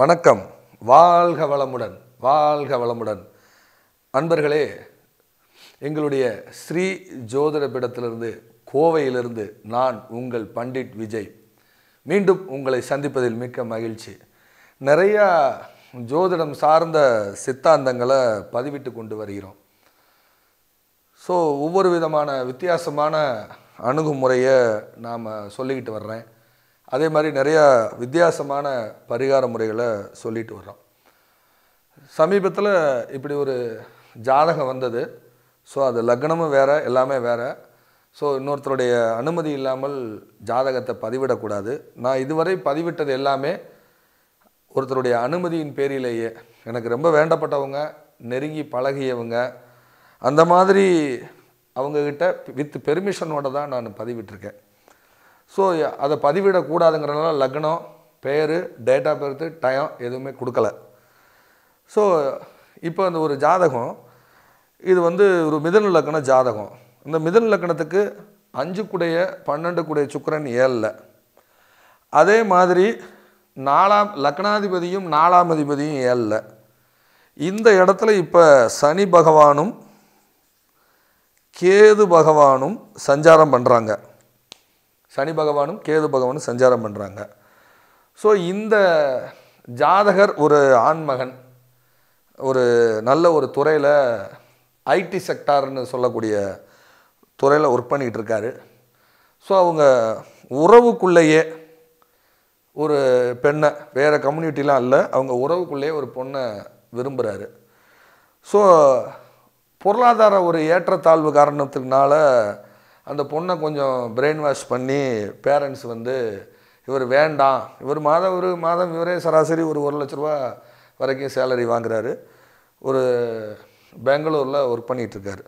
வணக்கம் வாழ்க வளமுடன் வாழ்க வளமுடன் அன்பர்களே எங்களுடைய ஸ்ரீ பீடத்திலிருந்து கோவையிலிருந்து நான் உங்கள் பண்டிட் விஜய் மீண்டும் உங்களை சந்திப்பதில் மிக்க மகிழ்ச்சி நிறையா ஜோதிடம் சார்ந்த சித்தாந்தங்களை பதிவிட்டு கொண்டு வருகிறோம் ஸோ ஒவ்வொரு விதமான வித்தியாசமான அணுகுமுறையை நாம் சொல்லிக்கிட்டு வர்றேன் அதே மாதிரி நிறையா வித்தியாசமான பரிகார முறைகளை சொல்லிட்டு வர்றோம் சமீபத்தில் இப்படி ஒரு ஜாதகம் வந்தது ஸோ அது லக்னமும் வேறு எல்லாமே வேறு ஸோ இன்னொருத்தருடைய அனுமதி இல்லாமல் ஜாதகத்தை பதிவிடக்கூடாது நான் இதுவரை பதிவிட்டது எல்லாமே ஒருத்தருடைய அனுமதியின் பேரிலேயே எனக்கு ரொம்ப வேண்டப்பட்டவங்க நெருங்கி பழகியவங்க அந்த மாதிரி அவங்கக்கிட்ட வித் பெர்மிஷனோடு தான் நான் பதிவிட்டிருக்கேன் ஸோ அதை பதிவிடக்கூடாதுங்கிறனால லக்னம் பேர் டேட் ஆஃப் பர்த்து டயம் எதுவுமே கொடுக்கல ஸோ இப்போ அந்த ஒரு ஜாதகம் இது வந்து ஒரு மிதன லக்கண ஜாதகம் இந்த மிதன லக்கணத்துக்கு அஞ்சு குடைய பன்னெண்டு குடைய சுக்கரன் ஏழில் அதே மாதிரி நாலாம் லக்னாதிபதியும் நாலாம் அதிபதியும் ஏழில் இந்த இடத்துல இப்போ சனி பகவானும் கேது பகவானும் சஞ்சாரம் பண்ணுறாங்க சனி பகவானும் கேது பகவானும் சஞ்சாரம் பண்ணுறாங்க ஸோ இந்த ஜாதகர் ஒரு ஆண்மகன் ஒரு நல்ல ஒரு துறையில் ஐடி செக்டார்னு சொல்லக்கூடிய துறையில் ஒர்க் பண்ணிகிட்டு இருக்காரு ஸோ அவங்க உறவுக்குள்ளேயே ஒரு பெண்ணை வேறு கம்யூனிட்டிலாம் இல்லை அவங்க உறவுக்குள்ளேயே ஒரு பொண்ணை விரும்புகிறாரு ஸோ பொருளாதார ஒரு ஏற்றத்தாழ்வு காரணத்துக்குனால அந்த பொண்ணை கொஞ்சம் பிரெயின் வாஷ் பண்ணி பேரண்ட்ஸ் வந்து இவர் வேண்டாம் இவர் மாதம் ஒரு மாதம் இவரே சராசரி ஒரு ஒரு லட்ச ரூபா வரைக்கும் சேலரி வாங்குறாரு ஒரு பெங்களூரில் ஒர்க் பண்ணிகிட்ருக்காரு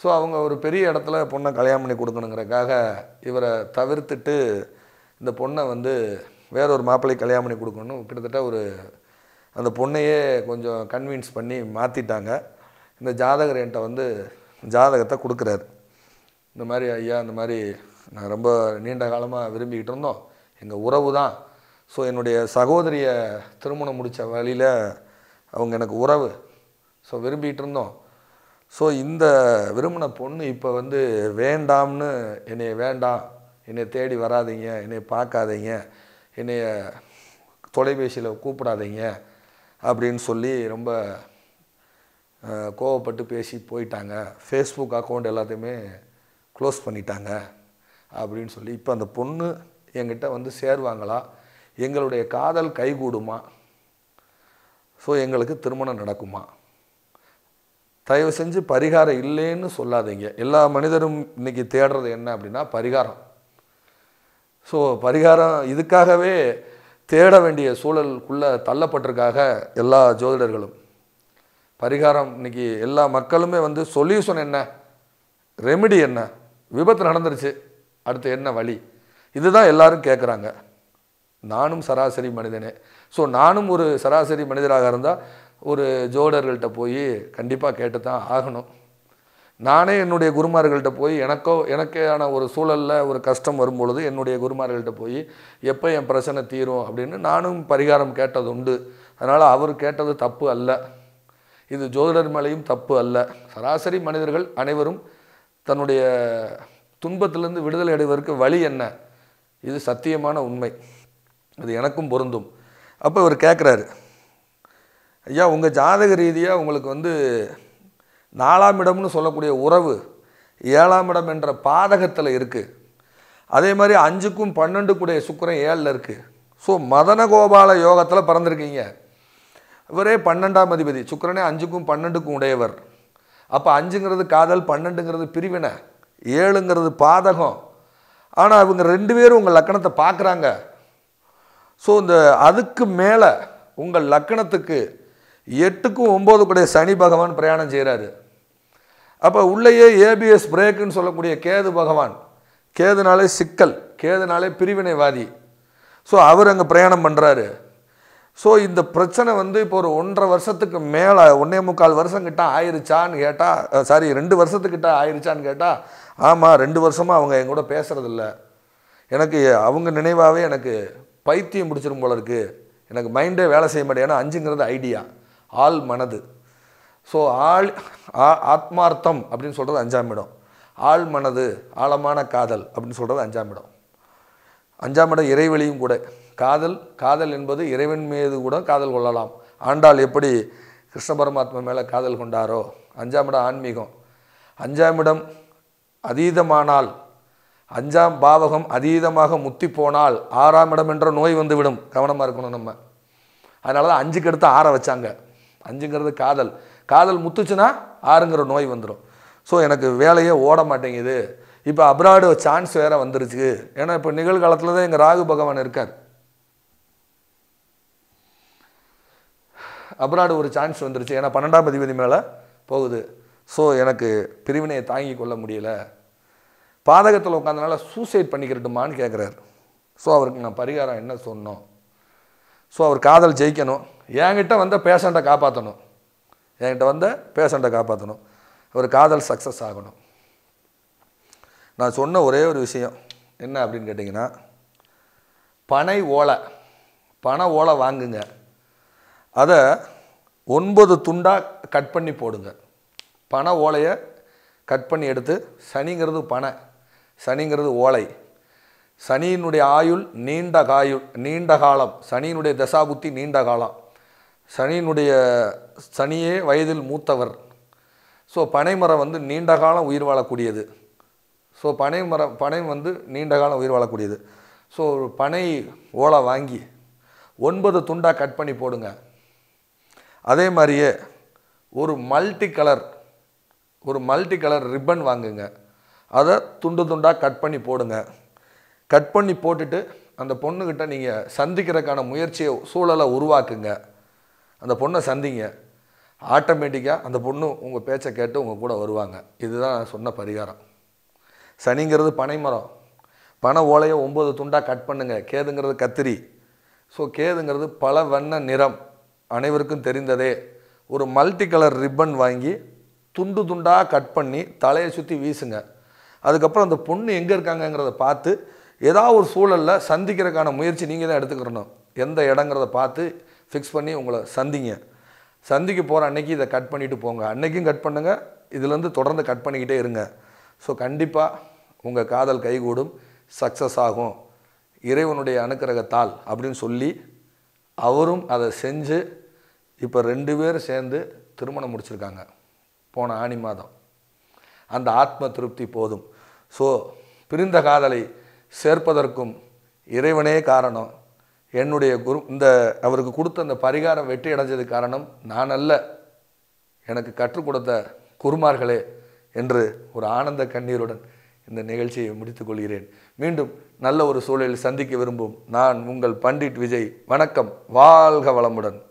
ஸோ அவங்க ஒரு பெரிய இடத்துல பொண்ணை கல்யாணம் பண்ணி கொடுக்கணுங்கிறக்காக இவரை தவிர்த்துட்டு இந்த பொண்ணை வந்து வேற ஒரு மாப்பிள்ளை கல்யாணம் பண்ணி கொடுக்கணும் கிட்டத்தட்ட ஒரு அந்த பொண்ணையே கொஞ்சம் கன்வின்ஸ் பண்ணி மாற்றிட்டாங்க இந்த ஜாதகர் என்கிட்ட வந்து ஜாதகத்தை கொடுக்குறாரு இந்த மாதிரி ஐயா இந்த மாதிரி நான் ரொம்ப நீண்ட காலமாக விரும்பிக்கிட்டு இருந்தோம் எங்கள் உறவு தான் ஸோ என்னுடைய சகோதரியை திருமணம் முடித்த வழியில் அவங்க எனக்கு உறவு ஸோ விரும்பிகிட்டு இருந்தோம் ஸோ இந்த விரும்பின பொண்ணு இப்போ வந்து வேண்டாம்னு என்னை வேண்டாம் என்னை தேடி வராதிங்க என்னை பார்க்காதீங்க என்னைய தொலைபேசியில் கூப்பிடாதீங்க அப்படின்னு சொல்லி ரொம்ப கோவப்பட்டு பேசி போயிட்டாங்க ஃபேஸ்புக் அக்கௌண்ட் எல்லாத்தையுமே க்ளோஸ் பண்ணிட்டாங்க அப்படின்னு சொல்லி இப்போ அந்த பொண்ணு எங்கிட்ட வந்து சேருவாங்களா எங்களுடைய காதல் கைகூடுமா ஸோ எங்களுக்கு திருமணம் நடக்குமா தயவு செஞ்சு பரிகாரம் இல்லைன்னு சொல்லாதீங்க எல்லா மனிதரும் இன்றைக்கி தேடுறது என்ன அப்படின்னா பரிகாரம் ஸோ பரிகாரம் இதுக்காகவே தேட வேண்டிய சூழலுக்குள்ளே தள்ளப்பட்டிருக்காக எல்லா ஜோதிடர்களும் பரிகாரம் இன்றைக்கி எல்லா மக்களுமே வந்து சொல்யூஷன் என்ன ரெமிடி என்ன விபத்து நடந்துருச்சு அடுத்து என்ன வழி இதுதான் எல்லாரும் கேட்குறாங்க நானும் சராசரி மனிதனே ஸோ நானும் ஒரு சராசரி மனிதராக இருந்தால் ஒரு ஜோடர்கள்ட்ட போய் கண்டிப்பாக கேட்டு தான் ஆகணும் நானே என்னுடைய குருமார்கள்ட்ட போய் எனக்கோ எனக்கான ஒரு சூழலில் ஒரு கஷ்டம் வரும்பொழுது என்னுடைய குருமார்கள்ட்ட போய் எப்போ என் பிரச்சனை தீரும் அப்படின்னு நானும் பரிகாரம் கேட்டது உண்டு அதனால் அவர் கேட்டது தப்பு அல்ல இது ஜோதிடர் மேலேயும் தப்பு அல்ல சராசரி மனிதர்கள் அனைவரும் தன்னுடைய துன்பத்திலிருந்து விடுதலை அடைவதற்கு வழி என்ன இது சத்தியமான உண்மை அது எனக்கும் பொருந்தும் அப்போ இவர் கேட்குறாரு ஐயா உங்கள் ஜாதக ரீதியாக உங்களுக்கு வந்து நாலாம் இடம்னு சொல்லக்கூடிய உறவு ஏழாம் இடம் என்ற பாதகத்தில் இருக்குது அதே மாதிரி அஞ்சுக்கும் பன்னெண்டுக்குடைய சுக்கரம் ஏழில் இருக்குது ஸோ மதன கோபால யோகத்தில் பிறந்திருக்கீங்க இவரே பன்னெண்டாம் அதிபதி சுக்கரனே அஞ்சுக்கும் பன்னெண்டுக்கும் உடையவர் அப்போ அஞ்சுங்கிறது காதல் பன்னெண்டுங்கிறது பிரிவினை ஏழுங்கிறது பாதகம் ஆனால் அவங்க ரெண்டு பேரும் உங்கள் லக்கணத்தை பார்க்குறாங்க ஸோ இந்த அதுக்கு மேலே உங்கள் லக்கணத்துக்கு எட்டுக்கும் ஒம்போதுக்குடைய சனி பகவான் பிரயாணம் செய்கிறாரு அப்போ உள்ளேயே ஏபிஎஸ் பிரேக்குன்னு சொல்லக்கூடிய கேது பகவான் கேதுனாலே சிக்கல் கேதுனாலே பிரிவினைவாதி ஸோ அவர் அங்கே பிரயாணம் பண்ணுறாரு ஸோ இந்த பிரச்சனை வந்து இப்போ ஒரு ஒன்றரை வருஷத்துக்கு மேலே ஒன்றே முக்கால் வருஷம் கிட்ட ஆயிருச்சான்னு கேட்டால் சாரி ரெண்டு வருஷத்துக்கிட்ட ஆயிருச்சான்னு கேட்டால் ஆமாம் ரெண்டு வருஷமாக அவங்க என் கூட பேசுகிறதில்ல எனக்கு அவங்க நினைவாகவே எனக்கு பைத்தியம் பிடிச்சிரும் போல இருக்குது எனக்கு மைண்டே வேலை செய்ய மாட்டேன் ஏன்னா அஞ்சுங்கிறது ஐடியா ஆள் மனது ஸோ ஆள் ஆத்மார்த்தம் அப்படின்னு சொல்கிறது அஞ்சாம் இடம் ஆள் மனது ஆழமான காதல் அப்படின்னு சொல்கிறது அஞ்சாம் இடம் அஞ்சாம் இடம் இறைவெளியும் கூட காதல் காதல் என்பது இறைவன் மீது கூட காதல் கொள்ளலாம் ஆண்டாள் எப்படி கிருஷ்ண பரமாத்மா மேலே காதல் கொண்டாரோ அஞ்சாம் இடம் ஆன்மீகம் அஞ்சாம் இடம் அதீதமானால் அஞ்சாம் பாவகம் அதீதமாக முத்தி போனால் ஆறாம் இடம் என்ற நோய் வந்துவிடும் கவனமாக இருக்கணும் நம்ம அதனால தான் அஞ்சுக்கு எடுத்து ஆற வச்சாங்க அஞ்சுங்கிறது காதல் காதல் முத்துச்சுன்னா ஆறுங்கிற நோய் வந்துடும் ஸோ எனக்கு வேலையே ஓட மாட்டேங்குது இப்போ அப்ராடு சான்ஸ் வேறு வந்துருச்சு ஏன்னா இப்போ நிகழ்காலத்தில் தான் எங்கள் ராகு பகவான் இருக்கார் அப்ராடு ஒரு சான்ஸ் வந்துருச்சு ஏன்னா பன்னெண்டாம் அதிபதி மேலே போகுது ஸோ எனக்கு பிரிவினையை தாங்கி கொள்ள முடியல பாதகத்தில் உட்காந்தனால சூசைட் பண்ணிக்கிறட்டுமான்னு கேட்குறாரு ஸோ அவருக்கு நான் பரிகாரம் என்ன சொன்னோம் ஸோ அவர் காதல் ஜெயிக்கணும் என்கிட்ட வந்த பேஷண்ட்டை காப்பாற்றணும் என்கிட்ட வந்த பேஷண்ட்டை காப்பாற்றணும் அவர் காதல் சக்ஸஸ் ஆகணும் நான் சொன்ன ஒரே ஒரு விஷயம் என்ன அப்படின்னு கேட்டிங்கன்னா பனை ஓலை பண ஓலை வாங்குங்க அதை ஒன்பது துண்டாக கட் பண்ணி போடுங்க பனை ஓலையை கட் பண்ணி எடுத்து சனிங்கிறது பனை சனிங்கிறது ஓலை சனியினுடைய ஆயுள் நீண்ட காயுள் நீண்ட காலம் சனியினுடைய தசாபுத்தி நீண்ட காலம் சனியினுடைய சனியே வயதில் மூத்தவர் ஸோ பனைமரம் வந்து நீண்ட காலம் உயிர் வாழக்கூடியது ஸோ பனைமரம் பனை வந்து நீண்ட காலம் உயிர் வாழக்கூடியது ஸோ பனை ஓலை வாங்கி ஒன்பது துண்டாக கட் பண்ணி போடுங்க அதே மாதிரியே ஒரு மல்டி கலர் ஒரு மல்டி கலர் ரிப்பன் வாங்குங்க அதை துண்டு துண்டாக கட் பண்ணி போடுங்க கட் பண்ணி போட்டுட்டு அந்த பொண்ணுக்கிட்ட நீங்கள் சந்திக்கிறதுக்கான முயற்சியை சூழலை உருவாக்குங்க அந்த பொண்ணை சந்திங்க ஆட்டோமேட்டிக்காக அந்த பொண்ணு உங்கள் பேச்சை கேட்டு உங்கள் கூட வருவாங்க இதுதான் நான் சொன்ன பரிகாரம் சனிங்கிறது பனைமரம் பனை ஓலையை ஒம்பது துண்டாக கட் பண்ணுங்கள் கேதுங்கிறது கத்திரி ஸோ கேதுங்கிறது பல வண்ண நிறம் அனைவருக்கும் தெரிந்ததே ஒரு மல்டி கலர் ரிப்பன் வாங்கி துண்டு துண்டாக கட் பண்ணி தலையை சுற்றி வீசுங்க அதுக்கப்புறம் அந்த பொண்ணு எங்கே இருக்காங்கங்கிறத பார்த்து ஏதாவது ஒரு சூழலில் சந்திக்கிறதுக்கான முயற்சி நீங்கள் தான் எடுத்துக்கிறணும் எந்த இடங்கிறத பார்த்து ஃபிக்ஸ் பண்ணி உங்களை சந்திங்க சந்திக்க போகிற அன்னைக்கு இதை கட் பண்ணிவிட்டு போங்க அன்னைக்கும் கட் பண்ணுங்கள் இதுலேருந்து தொடர்ந்து கட் பண்ணிக்கிட்டே இருங்க ஸோ கண்டிப்பாக உங்கள் காதல் கைகூடும் சக்ஸஸ் ஆகும் இறைவனுடைய அனுக்கிரகத்தால் அப்படின்னு சொல்லி அவரும் அதை செஞ்சு இப்போ ரெண்டு பேரும் சேர்ந்து திருமணம் முடிச்சிருக்காங்க போன ஆணி மாதம் அந்த ஆத்ம திருப்தி போதும் ஸோ பிரிந்த காதலை சேர்ப்பதற்கும் இறைவனே காரணம் என்னுடைய குரு இந்த அவருக்கு கொடுத்த அந்த பரிகாரம் வெற்றி அடைஞ்சது காரணம் நான் அல்ல எனக்கு கற்றுக் கொடுத்த குருமார்களே என்று ஒரு ஆனந்த கண்ணீருடன் இந்த நிகழ்ச்சியை முடித்துக்கொள்கிறேன் மீண்டும் நல்ல ஒரு சூழலில் சந்திக்க விரும்பும் நான் உங்கள் பண்டிட் விஜய் வணக்கம் வாழ்க வளமுடன்